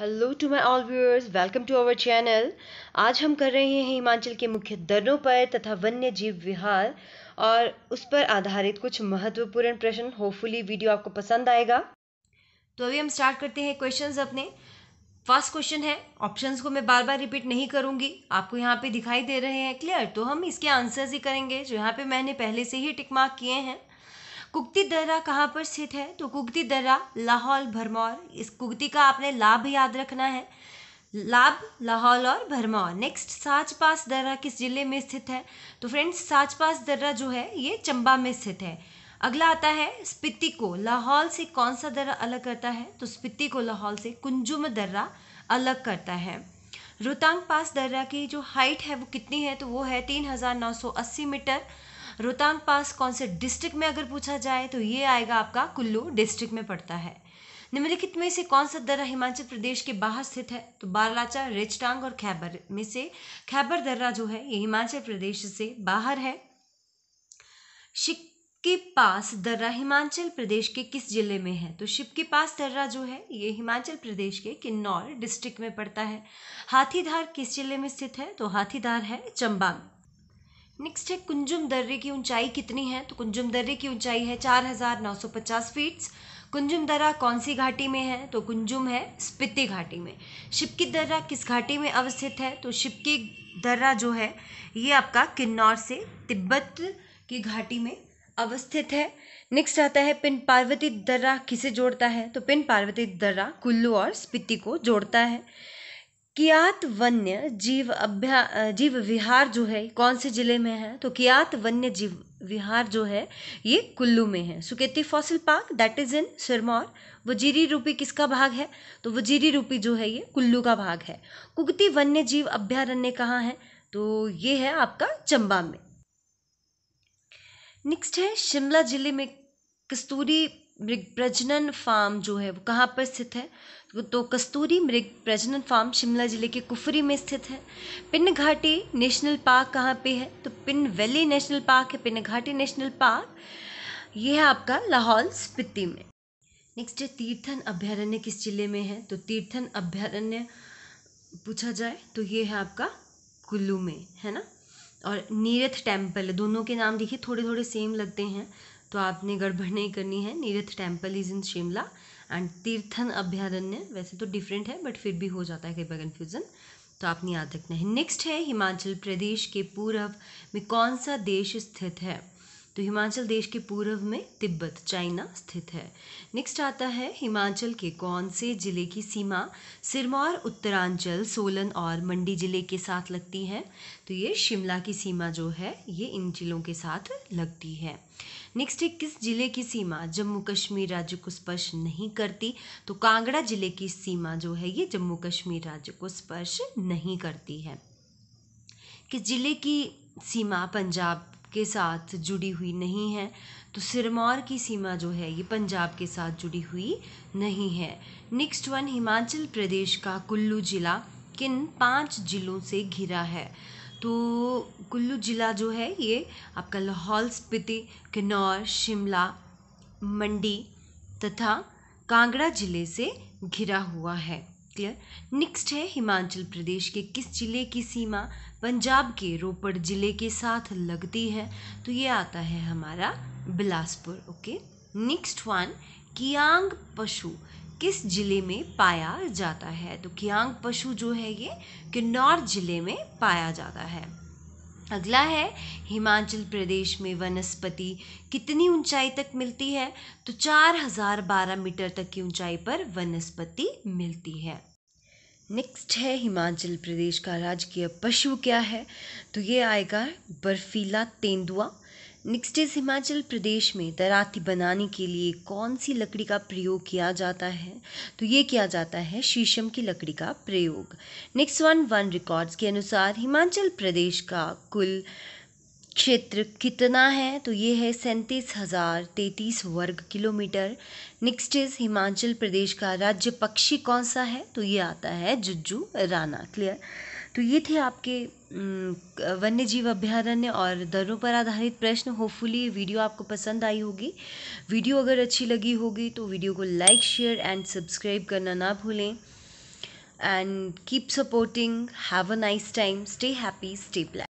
hello to my all viewers welcome to our channel आज हम कर रहे हैं हिमाचल के मुख्य दर्रों पर तथा वन्य जीव विहार और उस पर आधारित कुछ महत्वपूर्ण प्रश्न होपफुली वीडियो आपको पसंद आएगा तो अभी हम स्टार्ट करते हैं क्वेश्चंस अपने फर्स्ट क्वेश्चन है ऑप्शंस को मैं बार बार रिपीट नहीं करूंगी आपको यहाँ पे दिखाई दे रहे हैं क्लियर तो हम इसके आंसर्स ही करेंगे जो यहाँ पे मैंने पहले से ही टिक मार्क किए हैं कुगती दर्रा कहाँ पर स्थित है तो कुगती दर्रा लाहौल भरमौर इस कुगती का आपने लाभ याद रखना है लाभ लाहौल और भरमौर नेक्स्ट साच पास दर्रा किस जिले में स्थित है तो फ्रेंड्स साच पास दर्रा जो है ये चंबा में स्थित है अगला आता है स्पिति को लाहौल से कौन सा दर्रा अलग करता है तो स्पिति को लाहौल से कुंजुम दर्रा अलग करता है रोहतांग पास दर्रा की जो हाइट है वो कितनी है तो वो है अस्सी मीटर रोहतांग पास कौन से डिस्ट्रिक्ट में अगर पूछा जाए तो ये आएगा आपका कुल्लू डिस्ट्रिक्ट में पड़ता है निम्नलिखित में से कौन सा दर्रा हिमाचल प्रदेश के बाहर स्थित है तो बारलाचा रेचटांग और खैबर में से खैबर दर्रा जो है ये हिमाचल प्रदेश से बाहर है शिपकी के पास दर्रा हिमाचल प्रदेश के किस जिले में है तो शिपकी के पास दर्रा जो है ये हिमाचल प्रदेश के किन्नौर डिस्ट्रिक्ट में पड़ता है हाथीधार किस जिले में स्थित है तो हाथीधार है चंबा में नेक्स्ट है कुंजुम दर्रे की ऊंचाई कितनी है तो कुंजुम दर्रे की ऊंचाई है 4,950 फीट्स कुंजुम दर्रा कौन सी घाटी में है तो कुंजुम है स्पिति घाटी में शिपकी दर्रा किस घाटी में अवस्थित है तो शिपकी दर्रा जो है ये आपका किन्नौर से तिब्बत की घाटी में अवस्थित है नेक्स्ट आता है पिन पार्वती दर्रा किसे जोड़ता है तो पिन पार्वती दर्रा कुल्लू और स्पिति को जोड़ता है कियात वन्य जीव अभ्या जीव विहार जो है कौन से ज़िले में है तो कियात वन्य जीव विहार जो है ये कुल्लू में है Suketi fossil park that is in Sirmaur Waziri Rupi किसका भाग है तो वजीरी रूपी जो है ये कुल्लू का भाग है कुगती वन्य जीव अभ्यारण्य कहाँ है तो ये है आपका चंबा में नेक्स्ट है शिमला जिले में कस्तूरी मृग प्रजनन फार्म जो है वो कहाँ पर स्थित है तो कस्तूरी मृग प्रजनन फार्म शिमला ज़िले के कुफरी में स्थित है पिन घाटी नेशनल पार्क कहाँ पे है तो पिन वैली नेशनल पार्क है पिन घाटी नेशनल पार्क ये है आपका लाहौल स्पिति में नेक्स्ट है तीर्थन अभ्यारण्य किस जिले में है तो तीर्थन अभ्यारण्य पूछा जाए तो ये है आपका कुल्लू में है ना और नीरथ टेम्पल दोनों के नाम देखिए थोड़े थोड़े सेम लगते हैं तो आपने गड़बड़ नहीं करनी है Nirath temple is in Shimla and Tirthan अभ्यारण्य वैसे तो डिफरेंट है बट फिर भी हो जाता है कई बार कन्फ्यूज़न तो आपने याद रखना है नेक्स्ट है हिमाचल प्रदेश के पूर्व में कौन सा देश स्थित है तो हिमाचल देश के पूर्व में तिब्बत चाइना स्थित है नेक्स्ट आता है हिमाचल के कौन से जिले की सीमा सिरमौर उत्तरांचल सोलन और मंडी जिले के साथ लगती है तो ये शिमला की सीमा जो है ये इन जिलों के साथ लगती है नेक्स्ट है किस जिले की सीमा जम्मू कश्मीर राज्य को स्पर्श नहीं करती तो कांगड़ा जिले की सीमा जो है ये जम्मू कश्मीर राज्य को स्पर्श नहीं करती है किस जिले की सीमा पंजाब के साथ जुड़ी हुई नहीं है तो सिरमौर की सीमा जो है ये पंजाब के साथ जुड़ी हुई नहीं है नेक्स्ट वन हिमाचल प्रदेश का कुल्लू ज़िला किन पांच ज़िलों से घिरा है तो कुल्लू ज़िला जो है ये आपका लाहौल स्पीति किन्नौर शिमला मंडी तथा कांगड़ा ज़िले से घिरा हुआ है क्लियर नेक्स्ट है हिमाचल प्रदेश के किस जिले की सीमा पंजाब के रोपड़ जिले के साथ लगती है तो ये आता है हमारा Bilaspur okay next one kiang पशु किस जिले में पाया जाता है तो कियांग पशु जो है ये किन्नौर जिले में पाया जाता है अगला है हिमाचल प्रदेश में वनस्पति कितनी ऊंचाई तक मिलती है तो 4012 मीटर तक की ऊंचाई पर वनस्पति मिलती है नेक्स्ट है हिमाचल प्रदेश का राजकीय पशु क्या है तो ये आएगा बर्फीला तेंदुआ नेक्स्ट इज हिमाचल प्रदेश में दराती बनाने के लिए कौन सी लकड़ी का प्रयोग किया जाता है तो ये किया जाता है शीशम की लकड़ी का प्रयोग नेक्स्ट वन वन रिकॉर्ड्स के अनुसार हिमाचल प्रदेश का कुल क्षेत्र कितना है तो ये है सैंतीस हज़ार तैतीस वर्ग kilometre next is Himachal Pradesh का राज्य पक्षी कौन सा है तो ये आता है जुज्जू राना क्लियर तो ये थे आपके वन्य जीव अभ्यारण्य और दरों पर आधारित प्रश्न होपफुली वीडियो आपको पसंद आई होगी वीडियो अगर अच्छी लगी होगी तो वीडियो को लाइक शेयर एंड सब्सक्राइब करना ना भूलें and keep supporting have a nice time stay happy stay black